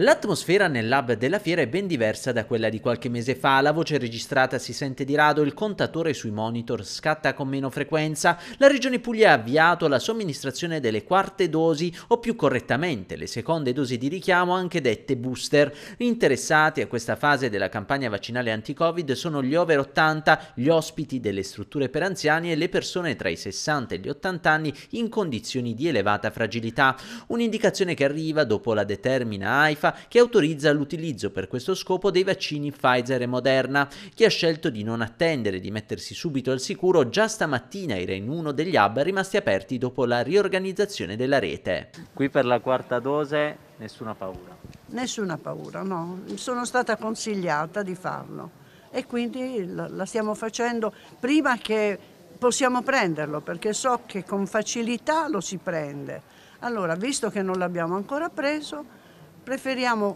L'atmosfera nel lab della fiera è ben diversa da quella di qualche mese fa, la voce registrata si sente di rado, il contatore sui monitor scatta con meno frequenza, la regione Puglia ha avviato la somministrazione delle quarte dosi o più correttamente le seconde dosi di richiamo anche dette booster. Interessati a questa fase della campagna vaccinale anti-Covid sono gli over 80, gli ospiti delle strutture per anziani e le persone tra i 60 e gli 80 anni in condizioni di elevata fragilità. Un'indicazione che arriva dopo la determina AIFA UEFA che autorizza l'utilizzo per questo scopo dei vaccini Pfizer e Moderna. Chi ha scelto di non attendere di mettersi subito al sicuro già stamattina era in uno degli hub rimasti aperti dopo la riorganizzazione della rete. Qui per la quarta dose nessuna paura. Nessuna paura, no. Sono stata consigliata di farlo e quindi la stiamo facendo prima che possiamo prenderlo perché so che con facilità lo si prende. Allora, visto che non l'abbiamo ancora preso, preferiamo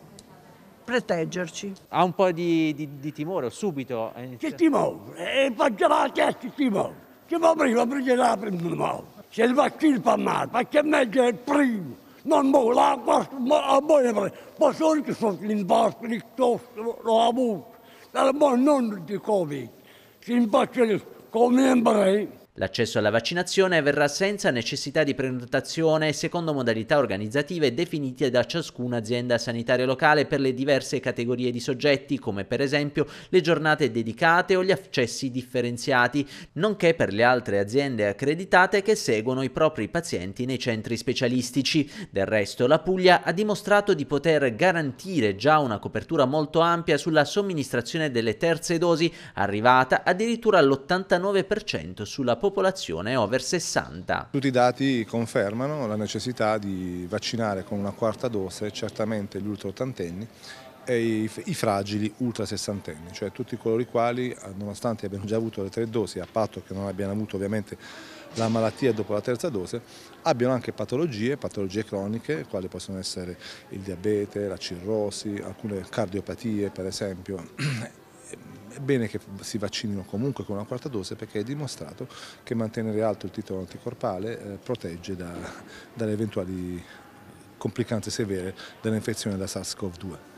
proteggerci. Ha un po' di, di, di timore subito. Eh, C'è timore, e faccio la testa timore. Che va prima, perché la prima Se il vaccino fa male, perché meglio è il primo. Non mo, la quarta, a voi, ma sono che sono l'imposto, il tosto, l'ho avuto. Allora, non di Covid, si impaccia come in L'accesso alla vaccinazione avverrà senza necessità di prenotazione secondo modalità organizzative definite da ciascuna azienda sanitaria locale per le diverse categorie di soggetti, come per esempio le giornate dedicate o gli accessi differenziati, nonché per le altre aziende accreditate che seguono i propri pazienti nei centri specialistici. Del resto la Puglia ha dimostrato di poter garantire già una copertura molto ampia sulla somministrazione delle terze dosi, arrivata addirittura all'89% sulla popolazione popolazione over 60. Tutti i dati confermano la necessità di vaccinare con una quarta dose certamente gli ultra ottantenni e i, fragili ultra sessantenni, cioè tutti coloro i quali nonostante abbiano già avuto le tre dosi, a patto che non abbiano avuto ovviamente la malattia dopo la terza dose, abbiano anche patologie, patologie croniche, quali possono essere il diabete, la cirrosi, alcune cardiopatie per esempio è bene che si vaccinino comunque con una quarta dose perché è dimostrato che mantenere alto il titolo anticorpale eh, protegge da, dalle eventuali complicanze severe dell'infezione da SARS-CoV-2.